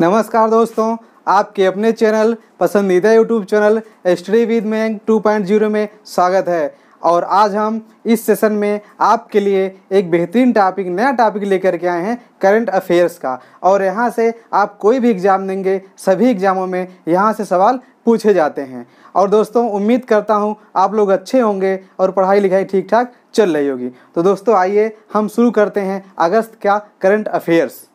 नमस्कार दोस्तों आपके अपने चैनल पसंदीदा यूट्यूब चैनल स्टडी विद मैंग जीरो में स्वागत है और आज हम इस सेशन में आपके लिए एक बेहतरीन टॉपिक नया टॉपिक लेकर के आए हैं करंट अफेयर्स का और यहाँ से आप कोई भी एग्ज़ाम देंगे सभी एग्ज़ामों में यहाँ से सवाल पूछे जाते हैं और दोस्तों उम्मीद करता हूँ आप लोग अच्छे होंगे और पढ़ाई लिखाई ठीक ठाक चल रही होगी तो दोस्तों आइए हम शुरू करते हैं अगस्त का करंट अफेयर्स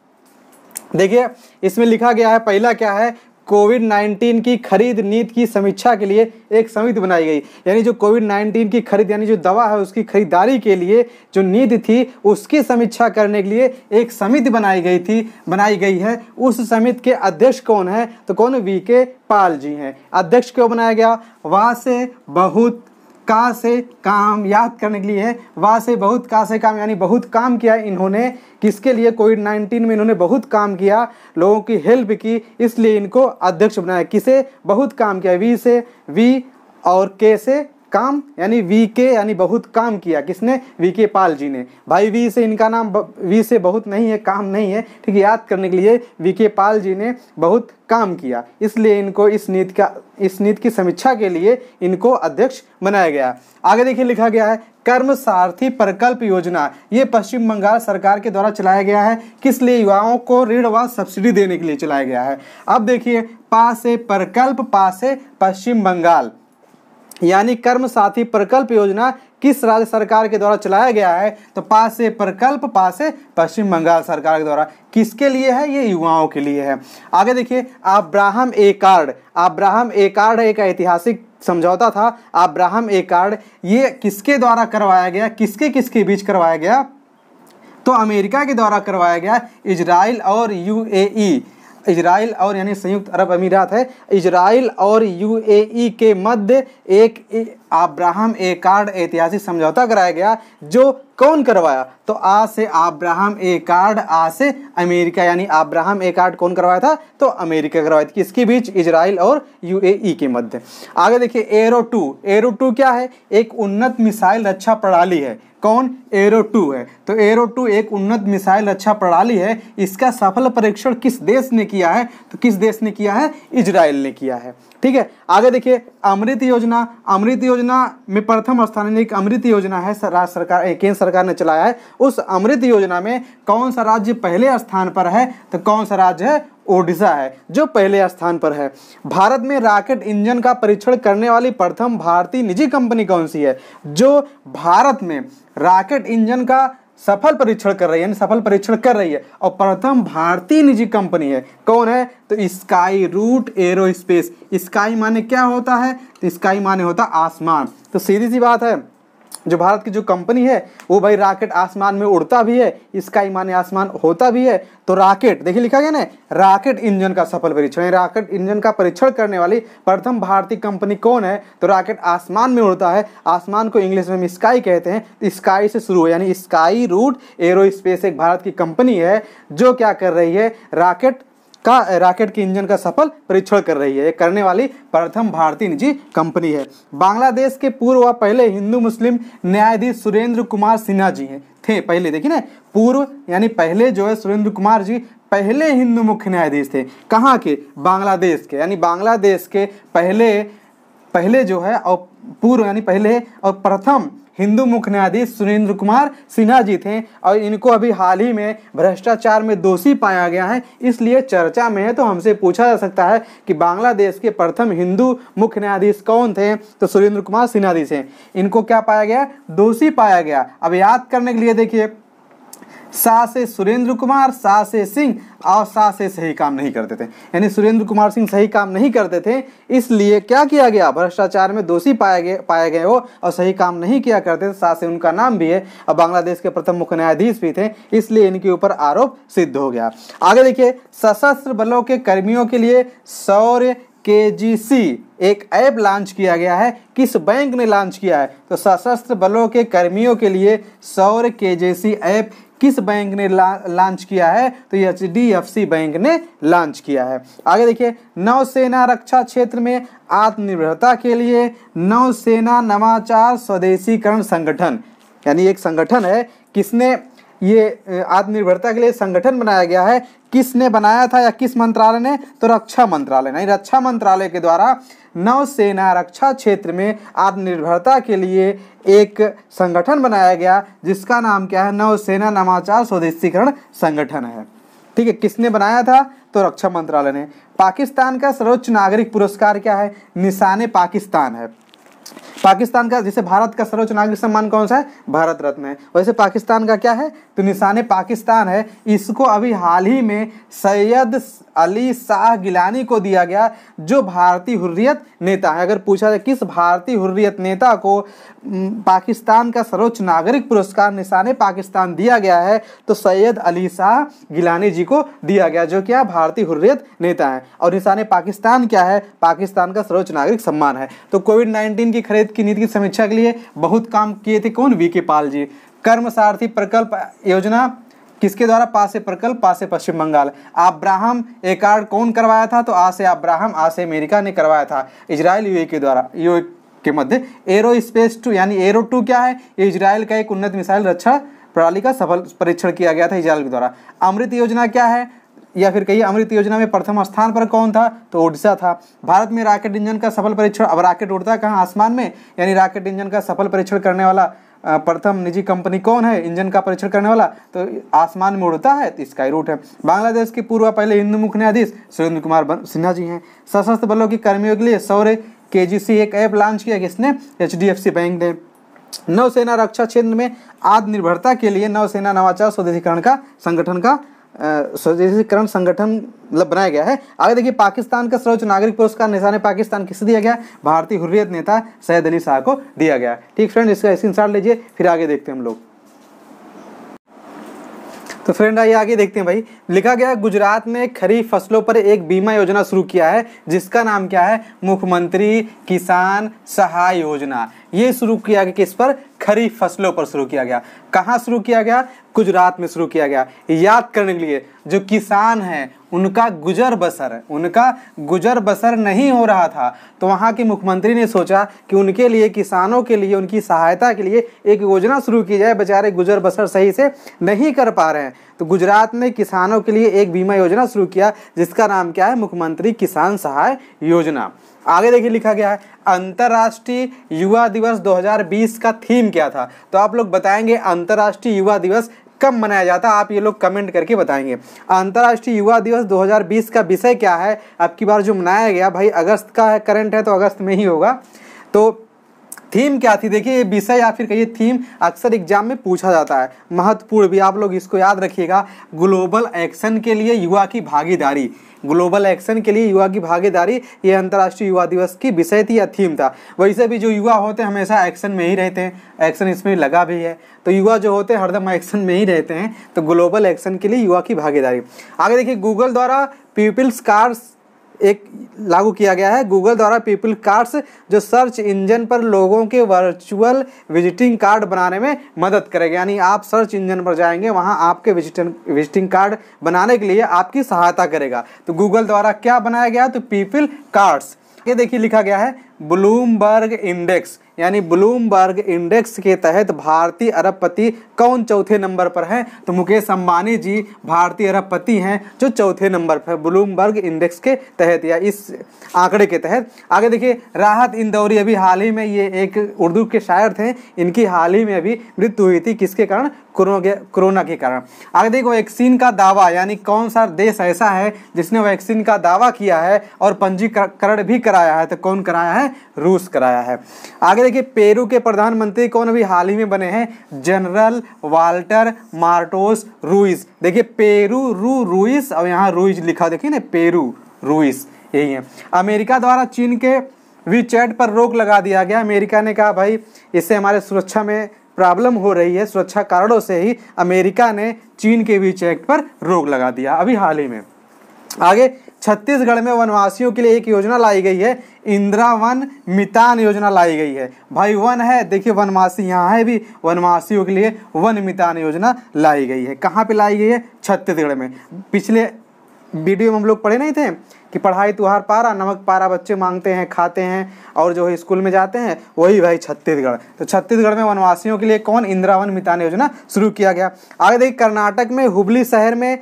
देखिए इसमें लिखा गया है पहला क्या है कोविड 19 की खरीद नीति की समीक्षा के लिए एक समिति बनाई गई यानी जो कोविड 19 की खरीद यानी जो दवा है उसकी खरीदारी के लिए जो नीति थी उसकी समीक्षा करने के लिए एक समिति बनाई गई थी बनाई गई है उस समिति के अध्यक्ष कौन है तो कौन वी के पाल जी हैं अध्यक्ष क्यों बनाया गया वहाँ से बहुत का से काम याद करने के लिए वाह से बहुत का से काम यानी बहुत काम किया इन्होंने किसके लिए कोविड नाइन्टीन में इन्होंने बहुत काम किया लोगों की हेल्प की इसलिए इनको अध्यक्ष बनाया किसे बहुत काम किया वी से वी और के से काम यानी वी के यानी बहुत काम किया किसने वी के पाल जी ने भाई वी से इनका नाम वी से बहुत नहीं है काम नहीं है ठीक है याद करने के लिए वी के पाल जी ने बहुत काम किया इसलिए इनको इस नीति का इस नीति की समीक्षा के लिए इनको अध्यक्ष बनाया गया आगे देखिए लिखा गया है कर्म सारथी प्रकल्प योजना ये पश्चिम बंगाल सरकार के द्वारा चलाया गया है किस लिए युवाओं को ऋण व सब्सिडी देने के लिए चलाया गया है अब देखिए पासे प्रकल्प पासे पश्चिम बंगाल यानी कर्म साथी प्रकल्प योजना किस राज्य सरकार के द्वारा चलाया गया है तो पास प्रकल्प पास पश्चिम बंगाल सरकार के द्वारा किसके लिए है ये युवाओं के लिए है आगे देखिए Abraham accord Abraham accord एक ऐतिहासिक समझौता था आब्राहम ए कार्ड ये किसके द्वारा करवाया गया किसके किसके बीच करवाया गया तो अमेरिका के द्वारा करवाया गया इजराइल और यूएई इसराइल और यानी संयुक्त अरब अमीरात है इसराइल और यूएई के मध्य एक आब्राहम ए कार्ड ऐतिहासिक समझौता कराया गया जो कौन करवाया तो आ से आब्राहम ए कार्ड आ से अमेरिका यानी आब्राहम ए कार्ड कौन करवाया था तो अमेरिका करवाया था किसके बीच इजराइल और यूएई के मध्य आगे देखिए एरो टू एरो टू क्या है एक उन्नत मिसाइल रक्षा प्रणाली है कौन एरो टू है तो एरो टू एक उन्नत मिसाइल रक्षा प्रणाली है इसका सफल परीक्षण किस देश ने किया है तो किस देश ने किया है इजराइल ने किया है ठीक है आगे देखिए अमृत योजना अमृत योजना में प्रथम स्थान एक अमृत योजना है राज्य सरकार केंद्र सरकार ने चलाया है उस अमृत योजना में कौन सा राज्य पहले स्थान पर है तो कौन सा राज्य है ओडिशा है जो पहले स्थान पर है भारत में रॉकेट इंजन का परीक्षण करने वाली प्रथम भारतीय निजी कंपनी कौन सी है जो भारत में रॉकेट इंजन का सफल परीक्षण कर रही है सफल परीक्षण कर रही है और प्रथम भारतीय निजी कंपनी है कौन है तो स्काई रूट एरोस्पेस स्काई माने क्या होता है तो स्काई माने होता आसमान तो सीधी सी बात है जो भारत की जो कंपनी है वो भाई राकेट आसमान में उड़ता भी है इसका माने आसमान होता भी है तो राकेट देखिए लिखा गया ना राकेट इंजन का सफल परीक्षण राकेट इंजन का परीक्षण करने वाली प्रथम भारतीय कंपनी कौन है तो राकेट आसमान में उड़ता है आसमान को इंग्लिश में हम स्काई कहते हैं तो स्काई से शुरू हो यानी स्काई रूट एरो स्पेस एक भारत की कंपनी है जो क्या कर रही है राकेट का रॉकेट के इंजन का सफल परीक्षण कर रही है ये करने वाली प्रथम भारतीय निजी कंपनी है बांग्लादेश के पूर्व व पहले हिंदू मुस्लिम न्यायाधीश सुरेंद्र कुमार सिन्हा जी हैं थे पहले देखिए ना पूर्व यानी पहले जो है सुरेंद्र कुमार जी पहले हिंदू मुख्य न्यायाधीश थे कहाँ के बांग्लादेश के यानी बांग्लादेश के पहले पहले जो है और पूर्व यानी पहले और प्रथम हिंदू मुख्य न्यायाधीश सुरेंद्र कुमार सिन्हा जी थे और इनको अभी हाल ही में भ्रष्टाचार में दोषी पाया गया है इसलिए चर्चा में है तो हमसे पूछा जा सकता है कि बांग्लादेश के प्रथम हिंदू मुख्य न्यायाधीश कौन थे तो सुरेंद्र कुमार सिन्हा जी थे इनको क्या पाया गया दोषी पाया गया अब याद करने के लिए देखिए शाह से सुरेंद्र कुमार शाह से सिंह और शाह से सही काम नहीं करते थे यानी सुरेंद्र कुमार सिंह सही काम नहीं करते थे इसलिए क्या किया गया भ्रष्टाचार में दोषी पाए गए पाए गए हो और सही काम नहीं किया करते थे शाह से उनका नाम भी है और बांग्लादेश के प्रथम मुख्य न्यायाधीश भी थे इसलिए इनके ऊपर आरोप सिद्ध हो गया आगे देखिए सशस्त्र बलों के कर्मियों के लिए सौर्य के जी सी एक ऐप लॉन्च किया गया है किस बैंक ने लॉन्च किया है तो सशस्त्र बलों के कर्मियों के लिए सौर के ऐप किस बैंक ने लॉन्च किया है तो एफ सी बैंक ने लॉन्च किया है आगे देखिए नौसेना रक्षा क्षेत्र में आत्मनिर्भरता के लिए नौसेना नवाचार स्वदेशीकरण संगठन यानी एक संगठन है किसने ये आत्मनिर्भरता के लिए संगठन बनाया गया है किसने बनाया था या किस मंत्रालय ने तो रक्षा मंत्रालय नहीं रक्षा मंत्रालय के द्वारा नौसेना रक्षा क्षेत्र में आत्मनिर्भरता के लिए एक संगठन बनाया गया जिसका नाम क्या है नौसेना नवाचार स्वदेशीकरण संगठन है ठीक है किसने बनाया था तो रक्षा मंत्रालय ने पाकिस्तान का सर्वोच्च नागरिक पुरस्कार क्या है निशान पाकिस्तान है पाकिस्तान का जैसे भारत का सर्वोच्च नागरिक सम्मान कौन सा है भारत रत्न है वैसे पाकिस्तान का क्या है तो निशान पाकिस्तान है इसको अभी हाल ही में सैयद अली शाह गिलानी को दिया गया जो भारतीय हुर्रियत नेता है अगर पूछा जाए किस भारतीय हुर्रियत नेता को पाकिस्तान का सर्वोच्च नागरिक पुरस्कार निशान पाकिस्तान दिया गया है तो सैयद अली शाह गिलानी जी को दिया गया जो क्या भारतीय हुर्रियत नेता है और निशान पाकिस्तान क्या है पाकिस्तान का सर्वोच्च नागरिक सम्मान है तो कोविड नाइन्टीन की खरीद की नीति की समीक्षा के लिए बहुत काम किए थे कौन वी के पाल जी कर्म सारथी प्रकल्प योजना किसके द्वारा पासे प्रकल्प पासे पश्चिम बंगाल अब्राहम एकार्ड कौन करवाया था तो आसे अब्राहम आसे अमेरिका ने करवाया था इसराइल यूए के द्वारा यूए के मध्य एरो स्पेस टू यानी एरो टू क्या है इसराइल का एक उन्नत मिसाइल रक्षा प्रणाली का सफल परीक्षण किया गया था इजराइल के द्वारा अमृत योजना क्या है या फिर कहिए अमृत योजना में प्रथम स्थान पर कौन था तो ओडिशा था भारत में रॉकेट इंजन का सफल परीक्षण अब रॉकेट उड़ता कहाँ आसमान में यानी रॉकेट इंजन का सफल परीक्षण करने वाला प्रथम निजी कंपनी कौन है इंजन का परीक्षण करने वाला तो आसमान में उड़ता है तो स्काई रूट है बांग्लादेश के पूर्व पहले हिंदू मुख्य न्यायाधीश सुरेंद्र कुमार सिन्हा जी हैं सशस्त्र बलों के कर्मियों के लिए सौर के एक ऐप लॉन्च किया किसने एच बैंक ने नौसेना रक्षा क्षेत्र में आत्मनिर्भरता के लिए नौसेना नवाचार स्वदेशीकरण का संगठन का स्वदेशीकरण संगठन मतलब बनाया गया है आगे देखिए पाकिस्तान का सर्वोच्च नागरिक पुरस्कार निशान पाकिस्तान किसे दिया गया भारतीय हुर्रियत नेता सैयद अली शाह को दिया गया ठीक फ्रेंड इसका स्क्रीन लीजिए फिर आगे देखते हैं हम लोग तो फ्रेंड आइए आगे देखते हैं भाई लिखा गया गुजरात में खरीफ फसलों पर एक बीमा योजना शुरू किया है जिसका नाम क्या है मुख्यमंत्री किसान सहाय योजना ये शुरू किया गया किस पर खरीफ फसलों पर शुरू किया गया कहाँ शुरू किया गया गुजरात में शुरू किया गया याद करने के लिए जो किसान हैं उनका गुजर बसर उनका गुजर बसर नहीं हो रहा था तो वहाँ के मुख्यमंत्री ने सोचा कि उनके लिए किसानों के लिए उनकी सहायता के लिए एक योजना शुरू की जाए बेचारे गुजर बसर सही से नहीं कर पा रहे हैं तो गुजरात ने किसानों के लिए एक बीमा योजना शुरू किया जिसका नाम क्या है मुख्यमंत्री किसान सहाय योजना आगे देखिए लिखा गया है अंतर्राष्ट्रीय युवा दिवस 2020 का थीम क्या था तो आप लोग बताएंगे अंतर्राष्ट्रीय युवा दिवस कब मनाया जाता है आप ये लोग कमेंट करके बताएंगे अंतर्राष्ट्रीय युवा दिवस 2020 का विषय क्या है आपकी बार जो मनाया गया भाई अगस्त का है करंट है तो अगस्त में ही होगा तो थीम क्या थी देखिए ये विषय या फिर कहिए थीम अक्सर एग्जाम में पूछा जाता है महत्वपूर्ण भी आप लोग इसको याद रखिएगा ग्लोबल एक्शन के लिए युवा की भागीदारी ग्लोबल एक्शन के लिए युवा की भागीदारी ये अंतर्राष्ट्रीय युवा दिवस की विषय थी या थीम था वैसे भी जो युवा होते हैं हमेशा एक्शन में ही रहते हैं एक्शन इसमें लगा भी है तो युवा जो होते हैं हरदम एक्शन में ही रहते हैं तो ग्लोबल एक्शन के लिए युवा की भागीदारी आगे देखिए गूगल द्वारा पीपल्स कार्स एक लागू किया गया है गूगल द्वारा पीपल कार्ड्स जो सर्च इंजन पर लोगों के वर्चुअल विजिटिंग कार्ड बनाने में मदद करेगा यानी आप सर्च इंजन पर जाएंगे वहाँ आपके विजिटन विजिटिंग कार्ड बनाने के लिए आपकी सहायता करेगा तो गूगल द्वारा क्या बनाया गया तो पीपल कार्ड्स ये देखिए लिखा गया है ब्लूमबर्ग इंडेक्स यानी ब्लूमबर्ग इंडेक्स के तहत भारतीय अरबपति कौन चौथे नंबर पर हैं तो मुकेश अंबानी जी भारतीय अरबपति हैं जो चौथे नंबर पर ब्लूमबर्ग इंडेक्स के तहत या इस आंकड़े के तहत आगे देखिए राहत इंदौरी अभी हाल ही में ये एक उर्दू के शायर थे इनकी हाल ही में अभी मृत्यु हुई थी किसके कारण कोरोना के कारण आगे देखो वैक्सीन का दावा यानी कौन सा देश ऐसा है जिसने वैक्सीन का दावा किया है और पंजीकरण भी कराया है तो कौन कराया है रूस कराया है आगे में देखिए पेरू के प्रधानमंत्री कौन अभी हाल ही में बने हैं जनरल वाल्टर मार्टोस रूइस देखिए पेरू रू रूइस और यहाँ रूइस लिखा देखिए ना पेरू रूइस यही है अमेरिका द्वारा चीन के वी चैट पर रोक लगा दिया गया अमेरिका ने कहा भाई इससे हमारे सुरक्षा में प्रॉब्लम हो रही है सुरक्षा कारणों से ही अमेरिका ने चीन के वी चैट पर रोक लगा दिया अभी हाल ही में आगे छत्तीसगढ़ में वनवासियों के लिए एक योजना लाई गई है इंदिरा वन मितान योजना लाई गई है भाई वन है देखिए वनवासी यहाँ है भी वनवासियों के लिए वन मितान योजना लाई गई है कहाँ पे लाई गई है छत्तीसगढ़ में पिछले वीडियो में हम लोग पढ़े नहीं थे कि पढ़ाई तुहार पारा नमक पारा बच्चे मांगते हैं खाते हैं और जो है स्कूल में जाते हैं वही भाई छत्तीसगढ़ तो छत्तीसगढ़ में वनवासियों के लिए कौन इंदिरावन मितान योजना शुरू किया गया आगे देखिए कर्नाटक में हुबली शहर में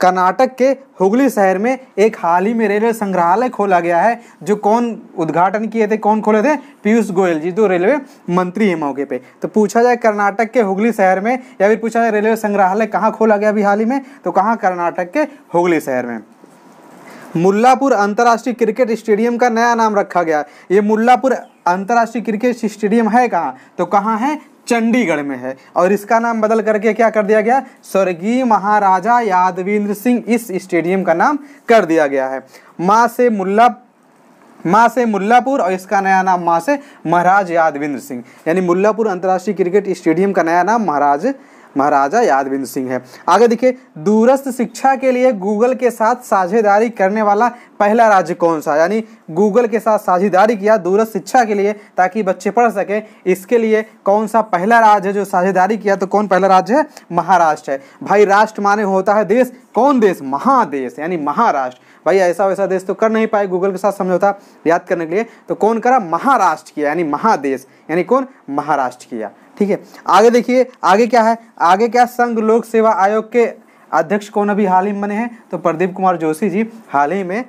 कर्नाटक के हुगली शहर में एक हाल ही में रेलवे संग्रहालय खोला गया है जो कौन उद्घाटन किए थे कौन खोले थे पीयूष गोयल जी जो रेलवे मंत्री हैं मौके पे तो पूछा जाए कर्नाटक के हुगली शहर में या फिर पूछा जाए रेलवे संग्रहालय कहाँ खोला गया अभी हाल ही में तो कहाँ कर्नाटक के हुगली शहर में मुल्लापुर अंतर्राष्ट्रीय क्रिकेट स्टेडियम का नया नाम रखा गया ये मुल्लापुर अंतर्राष्ट्रीय क्रिकेट स्टेडियम है कहाँ तो कहाँ है चंडीगढ़ में है और इसका नाम बदल करके क्या कर दिया गया स्वर्गीय महाराजा यादवेंद्र सिंह इस स्टेडियम का नाम कर दिया गया है माँ से मुल्ला माँ से मुल्लापुर और इसका नया नाम माँ से महाराज यादवेंद्र सिंह यानी मुल्लापुर अंतर्राष्ट्रीय क्रिकेट स्टेडियम का नया नाम महाराज महाराजा यादविंद सिंह है आगे देखिए दूरस्थ शिक्षा के लिए गूगल के साथ साझेदारी करने वाला पहला राज्य कौन सा यानी गूगल के साथ साझेदारी किया दूरस्थ शिक्षा के लिए ताकि बच्चे पढ़ सके इसके लिए कौन सा पहला राज्य है जो साझेदारी किया तो कौन पहला राज्य है महाराष्ट्र है भाई राष्ट्र माने होता है देश कौन देश महादेश यानी महाराष्ट्र भाई ऐसा वैसा देश तो कर नहीं पाए गूगल के साथ समझौता याद करने के लिए तो कौन करा महाराष्ट्र किया यानी महादेश यानी कौन महाराष्ट्र किया ठीक है आगे देखिए आगे क्या है आगे क्या संघ लोक सेवा आयोग के अध्यक्ष कौन अभी हाल ही में बने हैं तो प्रदीप कुमार जोशी जी हाल ही में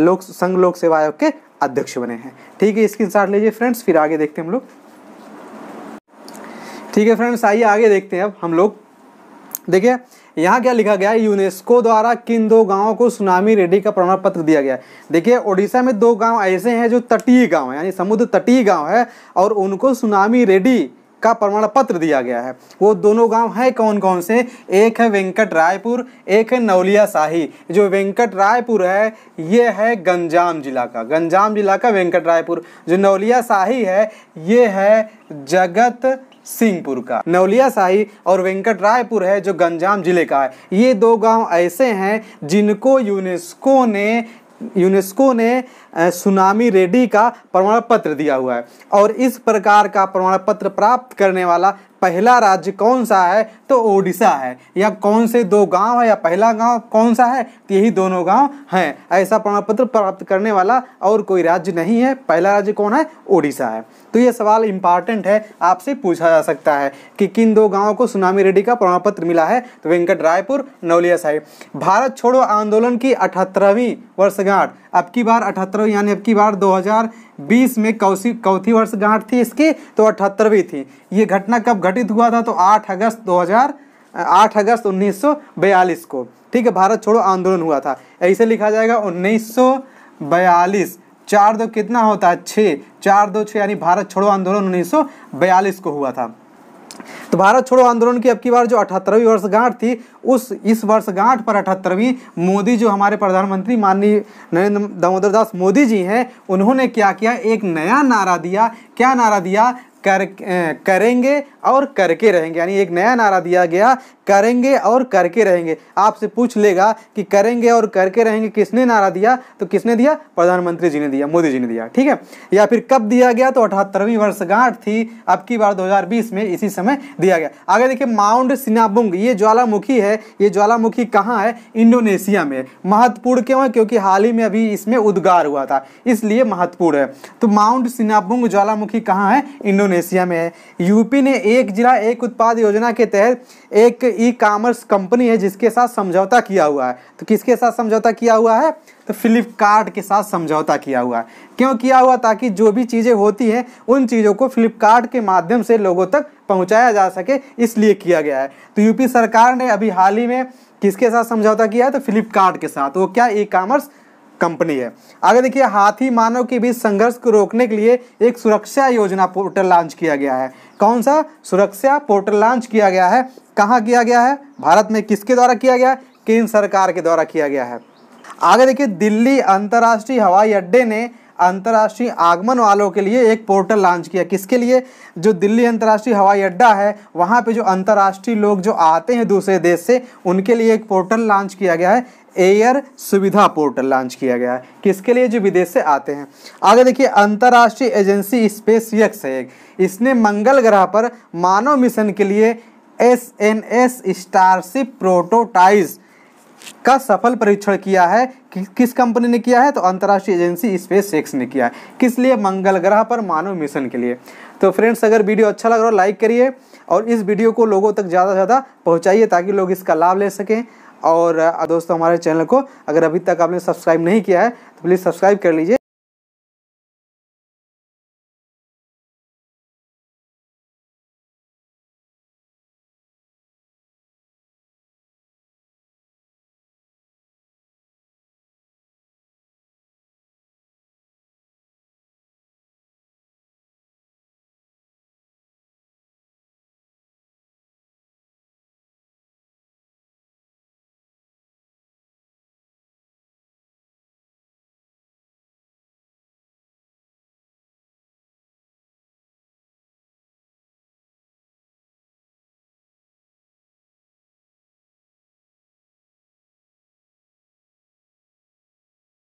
लोक संघ लोक सेवा आयोग के अध्यक्ष बने हैं ठीक है स्क्रीन शॉट लीजिए फ्रेंड्स फिर आगे देखते हैं हम लोग ठीक है फ्रेंड्स आइए आगे देखते हैं अब हम लोग देखिए यहाँ क्या लिखा गया है यूनेस्को द्वारा किन दो गांवों को सुनामी रेडी का प्रमाण पत्र दिया गया है देखिए ओडिशा में दो गांव ऐसे हैं जो तटीय गांव है यानी समुद्र तटीय गांव है और उनको सुनामी रेडी का प्रमाण पत्र दिया गया है वो दोनों गांव हैं कौन कौन से एक है वेंकट रायपुर एक है नौलिया शाही जो वेंकट रायपुर है ये है गंजाम जिला का गंजाम जिला का वेंकट रायपुर जो नौलिया शाही है ये है जगत सिंहपुर का नवलिया शाही और वेंकट रायपुर है जो गंजाम जिले का है ये दो गांव ऐसे हैं जिनको यूनेस्को ने यूनेस्को ने सुनामी रेड्डी का प्रमाण पत्र दिया हुआ है और इस प्रकार का प्रमाण पत्र प्राप्त करने वाला पहला राज्य कौन सा है तो ओडिशा है या कौन से दो गांव है या पहला गांव कौन सा है तो यही दोनों गांव हैं ऐसा प्रमाण पत्र प्राप्त करने वाला और कोई राज्य नहीं है पहला राज्य कौन है ओडिशा है तो ये सवाल इम्पॉर्टेंट है आपसे पूछा जा सकता है कि किन दो गांवों को सुनामी रेड्डी का प्रमाण पत्र मिला है तो वेंकट रायपुर नवलिया साहिब भारत छोड़ो आंदोलन की अठहत्तरवीं वर्षगांठ अब की बार अठहत्तर यानी अब की बार 2020 में कौशी कौथी वर्ष गांठ थी इसकी तो अठहत्तरवीं थी ये घटना कब घटित हुआ था तो 8 अगस्त 2000 8 अगस्त 1942 को ठीक है भारत छोड़ो आंदोलन हुआ था ऐसे लिखा जाएगा 1942 चार दो कितना होता है छः चार दो छः यानी भारत छोड़ो आंदोलन उन्नीस को हुआ था तो भारत छोड़ो आंदोलन की अब की बार जो अठहत्तरवीं वर्षगांठ थी उस इस वर्षगांठ पर अठहत्तरवीं मोदी जो हमारे प्रधानमंत्री माननीय नरेंद्र दामोदर दास मोदी जी हैं उन्होंने क्या किया एक नया नारा दिया क्या नारा दिया कर करेंगे और करके रहेंगे यानी एक नया नारा दिया गया करेंगे और करके रहेंगे आपसे पूछ लेगा कि करेंगे और करके रहेंगे किसने नारा दिया तो किसने दिया प्रधानमंत्री जी ने दिया मोदी जी ने दिया ठीक है या फिर कब दिया गया तो अठहत्तरवीं वर्षगांठ थी अब की बार 2020 में इसी समय दिया गया आगे देखिए माउंट सिनाबुंग ये ज्वालामुखी है ये ज्वालामुखी कहाँ है इंडोनेशिया में महत्वपूर्ण क्यों है क्योंकि हाल ही में अभी इसमें उद्गार हुआ था इसलिए महत्वपूर्ण है तो माउंट सिनाबुंग ज्वालामुखी कहाँ है इंडोनेशिया में है यूपी ने एक जिला एक उत्पाद योजना के तहत एक ई कॉमर्स कंपनी है जिसके साथ समझौता किया हुआ है तो किसके साथ समझौता किया हुआ है तो फ्लिपकार्ट के साथ समझौता किया हुआ है क्यों किया हुआ ताकि जो भी चीज़ें होती हैं उन चीज़ों को फ्लिपकार्ट के माध्यम से लोगों तक पहुंचाया जा सके इसलिए किया गया है तो यूपी सरकार ने अभी हाल ही में किसके साथ समझौता किया है तो फ्लिपकार्ट के साथ वो क्या ई कॉमर्स कंपनी है आगे देखिए हाथी मानव के बीच संघर्ष को रोकने के लिए एक सुरक्षा योजना पोर्टल लॉन्च किया गया है कौन सा सुरक्षा पोर्टल लॉन्च किया गया है कहाँ किया गया है भारत में किसके द्वारा किया गया केंद्र सरकार के द्वारा किया गया है आगे देखिए दिल्ली अंतर्राष्ट्रीय हवाई अड्डे ने अंतर्राष्ट्रीय आगमन वालों के लिए एक पोर्टल लॉन्च किया किसके लिए जो दिल्ली अंतर्राष्ट्रीय हवाई अड्डा है वहाँ पे जो अंतर्राष्ट्रीय लोग जो आते हैं दूसरे देश से उनके लिए एक पोर्टल लॉन्च किया गया है एयर सुविधा पोर्टल लॉन्च किया गया है किसके लिए जो विदेश से आते हैं आगे देखिए अंतर्राष्ट्रीय एजेंसी स्पेस यक्स है इसने मंगल ग्रह पर मानव मिशन के लिए S N S starship prototypes का सफल परीक्षण किया है कि, किस कंपनी ने किया है तो अंतर्राष्ट्रीय एजेंसी स्पेस एक्स ने किया है किस लिए मंगल ग्रह पर मानव मिशन के लिए तो फ्रेंड्स अगर वीडियो अच्छा लग रहा हो लाइक करिए और इस वीडियो को लोगों तक ज़्यादा से ज़्यादा पहुँचाइए ताकि लोग इसका लाभ ले सकें और दोस्तों हमारे चैनल को अगर अभी तक आपने सब्सक्राइब नहीं किया है तो प्लीज़ सब्सक्राइब कर लीजिए